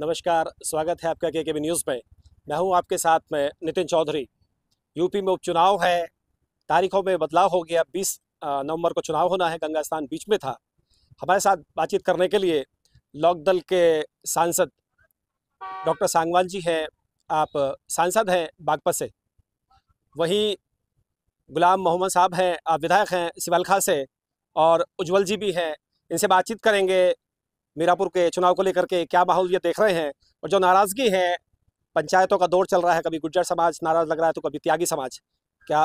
नमस्कार स्वागत है आपका के के न्यूज़ में मैं हूं आपके साथ में नितिन चौधरी यूपी में उपचुनाव है तारीखों में बदलाव हो गया 20 नवंबर को चुनाव होना है गंगा स्थान बीच में था हमारे साथ बातचीत करने के लिए लोक दल के सांसद डॉक्टर सांगवान जी हैं आप सांसद हैं बागपत से वहीं गुलाम मोहम्मद साहब हैं आप विधायक हैं सिवालखा से और उज्जवल जी भी हैं इनसे बातचीत करेंगे मीरापुर के चुनाव को लेकर के क्या माहौल ये देख रहे हैं और जो नाराज़गी है पंचायतों का दौर चल रहा है कभी गुज्जर समाज नाराज़ लग रहा है तो कभी त्यागी समाज क्या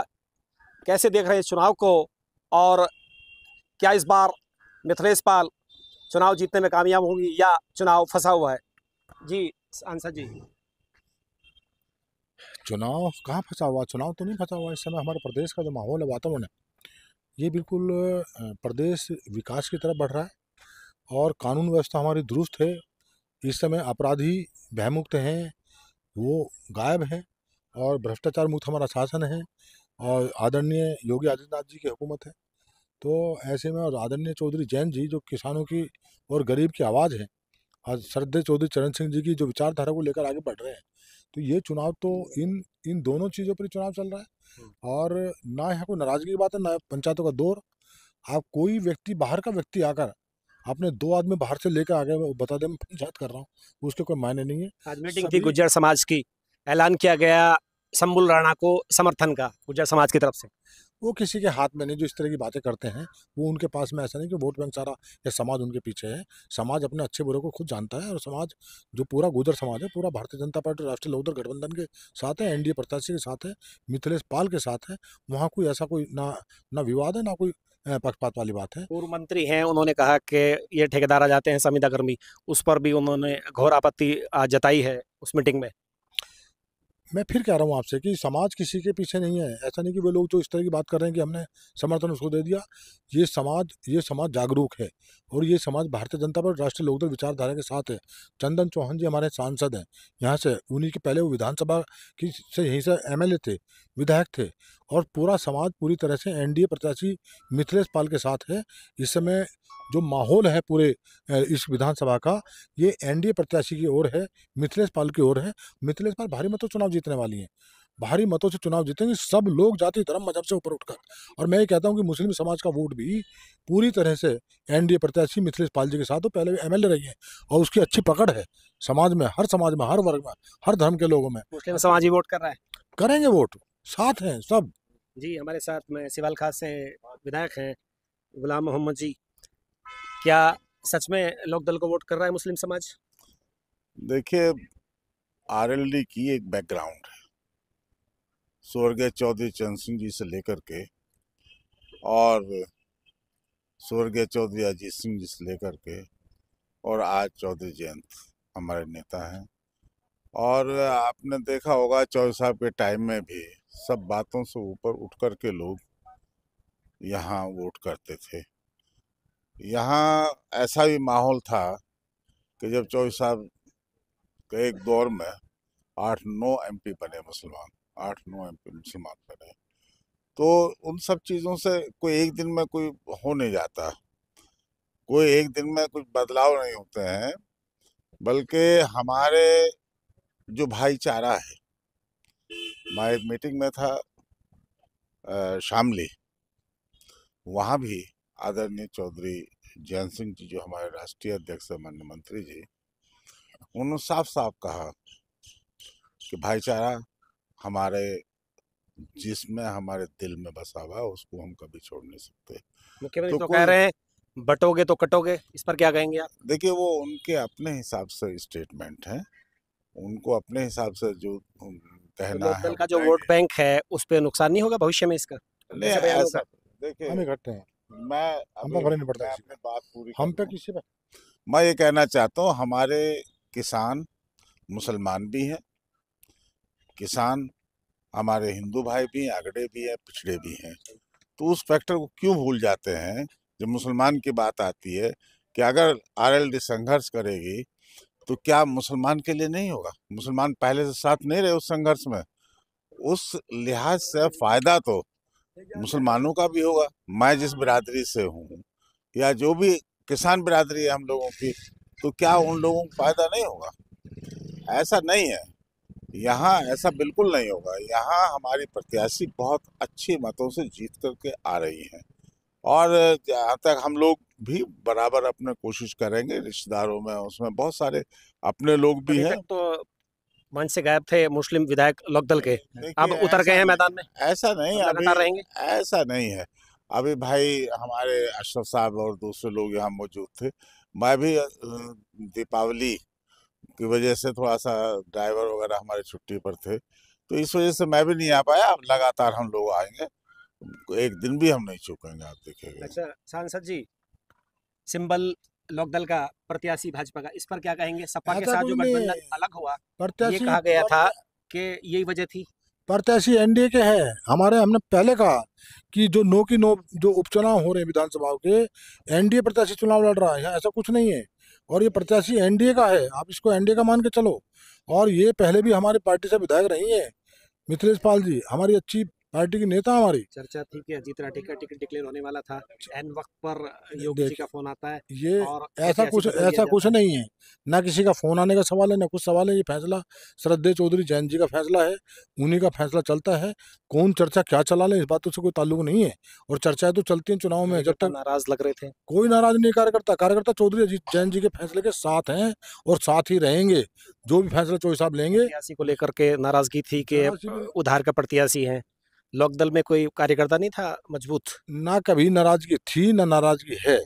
कैसे देख रहे हैं चुनाव को और क्या इस बार मिथिलेश पाल चुनाव जीतने में कामयाब होंगी या चुनाव फंसा हुआ है जी आंसर जी चुनाव कहाँ फंसा हुआ चुनाव तो नहीं फंसा हुआ इस समय हमारे प्रदेश का जो माहौल है वातावरण है ये बिल्कुल प्रदेश विकास की तरफ बढ़ रहा है और कानून व्यवस्था हमारी दुरुस्त है इस समय अपराधी भयमुक्त हैं वो गायब हैं और भ्रष्टाचार मुक्त हमारा शासन है और आदरणीय योगी आदित्यनाथ जी की हुकूमत है तो ऐसे में और आदरणीय चौधरी जैन जी जो किसानों की और गरीब की आवाज़ है और श्रद्धे चौधरी चरण सिंह जी की जो विचारधारा को लेकर आगे बढ़ रहे हैं तो ये चुनाव तो इन इन दोनों चीज़ों पर चुनाव चल रहा है हम्म। और ना यहाँ कोई नाराज़गी की बात है ना पंचायतों का दौर आप कोई व्यक्ति बाहर का व्यक्ति आकर आपने दो आदमी बाहर से लेकर आ गए बता दें मैं पंचायत कर रहा हूँ उसके कोई मायने नहीं है आज मीटिंग थी गुजर समाज की ऐलान किया गया संबुल राणा को समर्थन का गुजर समाज की तरफ से वो किसी के हाथ में नहीं जो इस तरह की बातें करते हैं वो उनके पास में ऐसा नहीं कि वोट बैंक सारा या समाज उनके पीछे है समाज अपने अच्छे बुरे को खुद जानता है और समाज जो पूरा गुजर समाज है पूरा भारतीय जनता पार्टी राष्ट्रीय लोकदल गठबंधन के साथ है एनडीए प्रत्याशी के साथ है मिथिलेश पाल के साथ है वहाँ कोई ऐसा कोई ना ना विवाद है ना कोई पक्षपात वाली बात है पूर्व मंत्री हैं उन्होंने कहा कि ये ठेकेदार आ जाते हैं संविदा कर्मी उस पर भी उन्होंने घोर आपत्ति जताई है उस मीटिंग में मैं फिर कह रहा हूँ आपसे कि समाज किसी के पीछे नहीं है ऐसा नहीं कि वे लोग तो इस तरह की बात कर रहे हैं कि हमने समर्थन उसको दे दिया ये समाज ये समाज जागरूक है और ये समाज भारतीय जनता पर राष्ट्रीय लोकदल विचारधारा के साथ है चंदन चौहान जी हमारे सांसद हैं यहाँ से उन्हीं के पहले वो विधानसभा की से यहीं से एम थे विधायक थे और पूरा समाज पूरी तरह से एनडीए प्रत्याशी मिथिलेश पाल के साथ है इस समय जो माहौल है पूरे इस विधानसभा का ये एनडीए प्रत्याशी की ओर है मिथिलेश पाल की ओर है मिथिलेश पाल भारी मतों चुनाव जीतने वाली हैं भारी मतों से चुनाव जीतेंगे सब लोग जाति धर्म मजहब से ऊपर उठकर और मैं ये कहता हूँ कि मुस्लिम समाज का वोट भी पूरी तरह से एनडीए प्रत्याशी मिथिलेश पाल जी के साथ तो पहले भी एमएलए रही है और उसकी अच्छी पकड़ है समाज में हर समाज में हर वर्ग में हर धर्म के लोगों में मुस्लिम समाज ही वोट कर रहे हैं करेंगे वोट साथ हैं सब जी हमारे साथ में सिवाल खास से विधायक हैं गुलाम मोहम्मद जी क्या सच में लोक दल को वोट कर रहा है मुस्लिम समाज देखिए आरएलडी की एक बैकग्राउंड है स्वर्गीय चौधरी चरण सिंह जी से लेकर के और स्वर्गीय चौधरी अजीत सिंह जी से लेकर के और आज चौधरी जयंत हमारे नेता हैं और आपने देखा होगा चौधरी साहब के टाइम में भी सब बातों से ऊपर उठ कर के लोग यहाँ वोट करते थे यहाँ ऐसा भी माहौल था कि जब चौधरी साहब के एक दौर में आठ नौ एमपी बने मुसलमान आठ नौ एमपी मुसलमान बने तो उन सब चीज़ों से कोई एक दिन में कोई हो नहीं जाता कोई एक दिन में कुछ बदलाव नहीं होते हैं बल्कि हमारे जो भाईचारा है मैं एक मीटिंग में था शामली वहाँ भी आदरणीय चौधरी जयंत सिंह जी जो हमारे राष्ट्रीय अध्यक्ष मान्य मंत्री जी उन्होंने साफ साफ कहा कि भाईचारा हमारे जिसमें हमारे दिल में बसा हुआ उसको हम कभी छोड़ नहीं सकते मुख्यमंत्री तो, तो कह रहे हैं बटोगे तो कटोगे इस पर क्या कहेंगे आप देखिए वो उनके अपने हिसाब से स्टेटमेंट है उनको अपने हिसाब से जो तो कहना है का जो वोट बैंक है उस पर नुकसान नहीं होगा भविष्य में इसका देखिए मैं मैं ये कहना चाहता हूँ हमारे किसान मुसलमान भी हैं किसान हमारे हिंदू भाई भी हैं अगड़े भी हैं पिछड़े भी हैं तो उस फैक्टर को क्यों भूल जाते हैं जब मुसलमान की बात आती है कि अगर आरएलडी संघर्ष करेगी तो क्या मुसलमान के लिए नहीं होगा मुसलमान पहले से साथ नहीं रहे उस संघर्ष में उस लिहाज से फ़ायदा तो मुसलमानों का भी होगा मैं जिस बिरादरी से हूँ या जो भी किसान बिरादरी है हम लोगों की तो क्या उन लोगों को फ़ायदा नहीं होगा ऐसा नहीं है यहाँ ऐसा बिल्कुल नहीं होगा यहाँ हमारी प्रत्याशी बहुत अच्छी मतों से जीत करके आ रही हैं और जहाँ तक हम लोग भी बराबर अपने कोशिश करेंगे रिश्तेदारों में उसमें बहुत सारे अपने लोग भी हैं तो मंच से गायब थे मुस्लिम विधायक लोकदल के अब उतर गए हैं मैदान में ऐसा नहीं अभी रहेंगे ऐसा नहीं है अभी भाई हमारे अशरफ साहब और दूसरे लोग यहाँ मौजूद थे मैं भी दीपावली की वजह से थोड़ा सा ड्राइवर वगैरह हमारे छुट्टी पर थे तो इस वजह से मैं भी नहीं आ पाया अब लगातार हम लोग आएंगे एक दिन भी हम नहीं चुकेंगे आप देखेंगे अच्छा सांसद जी सिंबल लोकदल का प्रत्याशी भाजपा का इस पर क्या कहेंगे सपा के साथ जो गठबंधन अलग हुआ प्रत्याशी कहा गया था कि यही वजह थी प्रत्याशी एनडीए के है हमारे हमने पहले कहा कि जो नो की नो जो उपचुनाव हो रहे हैं विधानसभा के एनडीए प्रत्याशी चुनाव लड़ रहा है ऐसा कुछ नहीं है और ये प्रत्याशी एनडीए का है आप इसको एनडीए का मान के चलो और ये पहले भी हमारी पार्टी से विधायक रही है मिथिलेश पाल जी हमारी अच्छी पार्टी के नेता हमारी चर्चा थी कि अजीत राठी का टिकट डिक्लेयर होने वाला था एन वक्त पर योगी जी का फोन आता है ये और ऐसा कुछ ऐसा कुछ नहीं है ना किसी का फोन आने का सवाल है ना कुछ सवाल है ये फैसला श्रद्धे चौधरी जैन जी का फैसला है उन्हीं का फैसला चलता है कौन चर्चा क्या चला ले इस बात से कोई ताल्लुक नहीं है और चर्चाएं तो चलती है चुनाव में जब तक नाराज लग रहे थे कोई नाराज नहीं कार्यकर्ता कार्यकर्ता चौधरी अजीत जैन जी के फैसले के साथ है और साथ ही रहेंगे जो भी फैसला चौधरी साहब लेंगे को लेकर के नाराजगी थी कि उधार का प्रत्याशी है लोक दल में कोई कार्यकर्ता नहीं था मजबूत ना कभी नाराजगी थी ना नाराजगी है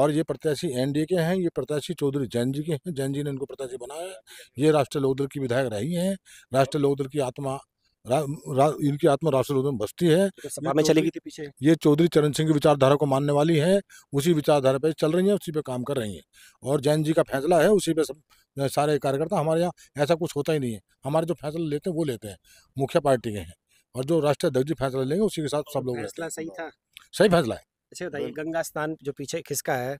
और ये प्रत्याशी एनडीए के हैं ये प्रत्याशी चौधरी जैन जी के हैं जैन जी ने इनको प्रत्याशी बनाया है ये राष्ट्रीय लोकदल की विधायक रही हैं राष्ट्रीय लोकदल की आत्मा रा, रा, इनकी आत्मा राष्ट्रीय लोकदल में बसती है तो सभा में चली गई थी पीछे ये चौधरी चरण सिंह की विचारधारा को मानने वाली है उसी विचारधारा पर चल रही है उसी पर काम कर रही है और जैन जी का फैसला है उसी पर सारे कार्यकर्ता हमारे यहाँ ऐसा कुछ होता ही नहीं है हमारे जो फैसला लेते हैं वो लेते हैं मुख्य पार्टी के हैं और जो राष्ट्रीय अध्यक्ष जी फैसला लेंगे उसी के साथ सब लोग फैसला सही था सही फैसला है अच्छा बताइए गंगा स्नान जो पीछे खिसका है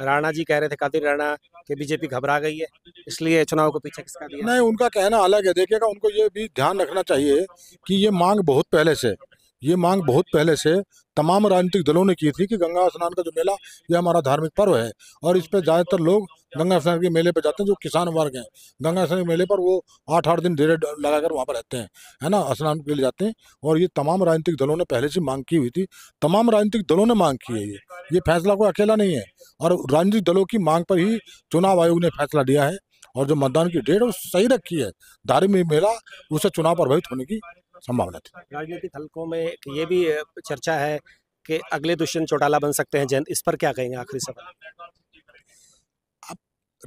राणा जी कह रहे थे कातिर राणा कि बीजेपी घबरा गई है इसलिए चुनाव को पीछे खिसका दिया नहीं उनका कहना अलग है देखिएगा उनको ये भी ध्यान रखना चाहिए कि ये मांग बहुत पहले से ये मांग बहुत पहले से तमाम राजनीतिक दलों ने की थी कि गंगा स्नान का जो मेला ये हमारा धार्मिक पर्व है और इस पर ज़्यादातर लोग गंगा स्नान के मेले पर जाते हैं जो किसान वर्ग हैं गंगा स्नान के मेले पर वो आठ आठ दिन डेरे लगाकर वहाँ पर रहते हैं है ना स्नान के लिए जाते हैं और ये तमाम राजनीतिक दलों ने पहले से मांग की हुई थी तमाम राजनीतिक दलों ने मांग की है ये ये फैसला कोई अकेला नहीं है और राजनीतिक दलों की मांग पर ही चुनाव आयोग ने फैसला दिया है और जो मतदान की डेट है वो सही रखी है धार्मिक मेला उससे चुनाव प्रभावित होने की संभावना थी हाँ, राजनीतिक हलकों में ये भी चर्चा है कि अगले दुष्यंत चौटाला बन सकते हैं जयंत इस पर क्या कहेंगे आखिरी सवाल अब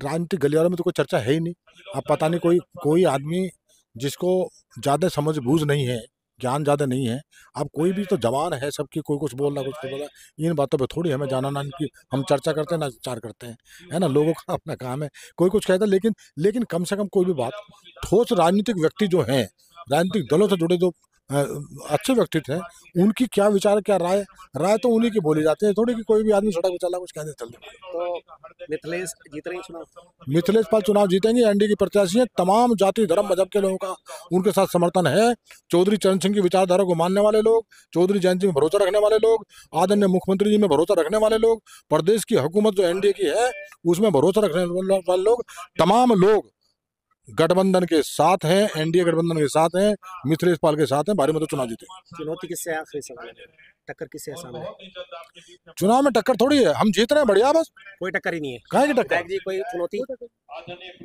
राजनीतिक गलियारों में तो कोई चर्चा है ही नहीं अब पता नहीं कोई कोई आदमी जिसको ज़्यादा समझ बूझ नहीं है ज्ञान ज़्यादा नहीं है अब कोई भी तो जवान है सबकी कोई कुछ बोल रहा कुछ बोल रहा इन बातों पे थोड़ी हमें जाना ना कि हम चर्चा करते हैं ना चार करते हैं है ना लोगों का अपना काम है कोई कुछ कहता है लेकिन लेकिन कम से कम कोई भी बात ठोस राजनीतिक व्यक्ति जो हैं राजनीतिक दलों से जुड़े जो अच्छे व्यक्तित्व हैं उनकी क्या विचार क्या राय राय तो उन्हीं की बोली जाती है थोड़ी कि कोई भी आदमी सड़क पर चला कुछ कहने चल तो मिथिलेश चुनाव पाल चुनाव जीतेंगे एनडी की प्रत्याशी हैं तमाम जाति धर्म मजहब के लोगों का उनके साथ समर्थन है चौधरी चरण सिंह की विचारधारा को मानने वाले लोग चौधरी जयंत सिंह में भरोसा रखने वाले लोग आदरणीय मुख्यमंत्री जी में भरोसा रखने वाले लोग प्रदेश की हुकूमत जो एनडीए की है उसमें भरोसा रखने वाले लोग तमाम लोग गठबंधन के साथ हैं एनडीए गठबंधन के साथ हैं मिश्रेश पाल के साथ हैं भारी मतलब तो चुनाव जीते चुनौती किससे आखिरी टक्कर किससे है चुनाव में टक्कर थोड़ी है हम जीत रहे हैं बढ़िया बस कोई टक्कर ही नहीं है कहाँ की टक्कर जी कोई चुनौती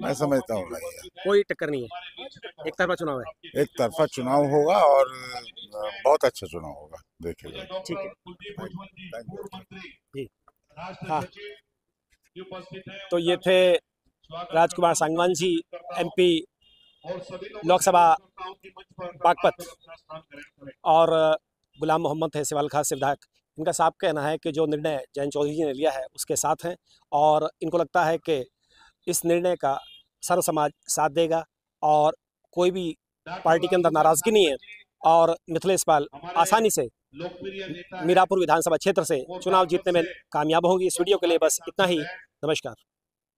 मैं समझता हूँ कोई टक्कर नहीं है एक तरफा चुनाव है एक तरफा चुनाव होगा और बहुत अच्छा चुनाव होगा देखिए ठीक है जी हाँ तो ये थे राजकुमार एम एमपी लोकसभा बागपत और गुलाम मोहम्मद है सिवाल खास से विधायक इनका साफ कहना है कि जो निर्णय जैन चौधरी जी ने लिया है उसके साथ हैं और इनको लगता है कि इस निर्णय का सर्व समाज साथ देगा और कोई भी पार्टी के अंदर नाराजगी नहीं है और मिथिलेश पाल आसानी से मीरापुर विधानसभा क्षेत्र से चुनाव जीतने में कामयाब होगी इस वीडियो के लिए बस इतना ही नमस्कार